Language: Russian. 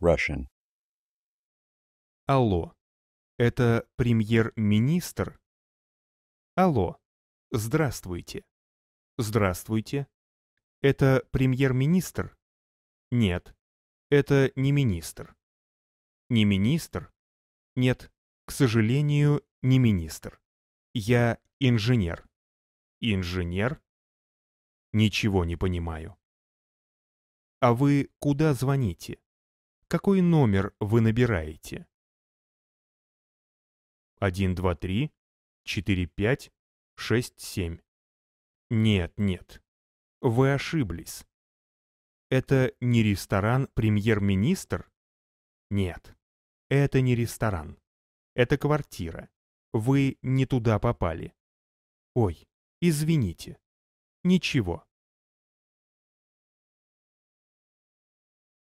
Russian. Алло. Это премьер-министр? Алло. Здравствуйте. Здравствуйте. Это премьер-министр? Нет. Это не министр. Не министр? Нет. К сожалению, не министр. Я инженер. Инженер? Ничего не понимаю. А вы куда звоните? какой номер вы набираете. 1, 2, 3, 4, 5, 6, 7. Нет, нет. Вы ошиблись. Это не ресторан премьер-министр? Нет. Это не ресторан. Это квартира. Вы не туда попали. Ой, извините. Ничего.